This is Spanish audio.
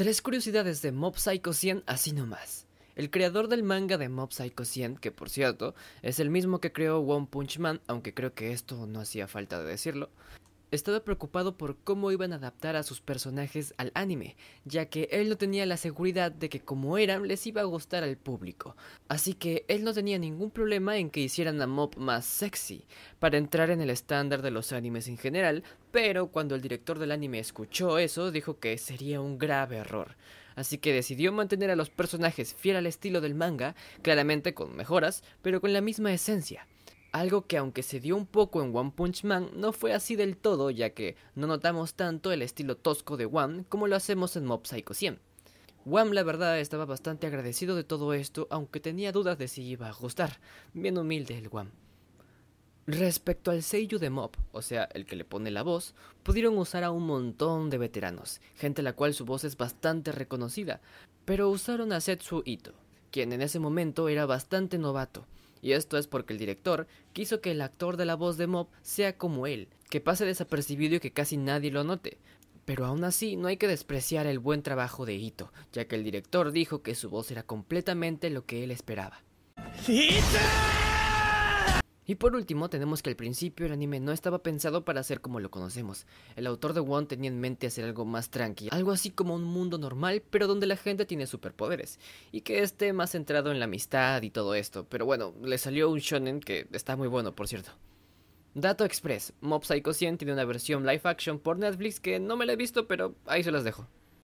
Tres curiosidades de Mob Psycho 100 así nomás. El creador del manga de Mob Psycho 100, que por cierto es el mismo que creó One Punch Man, aunque creo que esto no hacía falta de decirlo, estaba preocupado por cómo iban a adaptar a sus personajes al anime, ya que él no tenía la seguridad de que como eran les iba a gustar al público. Así que él no tenía ningún problema en que hicieran a Mob más sexy, para entrar en el estándar de los animes en general, pero cuando el director del anime escuchó eso dijo que sería un grave error. Así que decidió mantener a los personajes fiel al estilo del manga, claramente con mejoras, pero con la misma esencia. Algo que aunque se dio un poco en One Punch Man, no fue así del todo, ya que no notamos tanto el estilo tosco de One como lo hacemos en Mob Psycho 100. One la verdad estaba bastante agradecido de todo esto, aunque tenía dudas de si iba a gustar. Bien humilde el One. Respecto al Seiyu de Mob, o sea, el que le pone la voz, pudieron usar a un montón de veteranos, gente a la cual su voz es bastante reconocida, pero usaron a Setsu Ito, quien en ese momento era bastante novato, y esto es porque el director quiso que el actor de la voz de Mob sea como él, que pase desapercibido y que casi nadie lo note. Pero aún así no hay que despreciar el buen trabajo de Ito, ya que el director dijo que su voz era completamente lo que él esperaba. Y por último, tenemos que al principio el anime no estaba pensado para ser como lo conocemos. El autor de One tenía en mente hacer algo más tranqui, algo así como un mundo normal, pero donde la gente tiene superpoderes, y que esté más centrado en la amistad y todo esto. Pero bueno, le salió un shonen que está muy bueno, por cierto. Dato Express, Mob Psycho 100 tiene una versión live action por Netflix que no me la he visto, pero ahí se las dejo.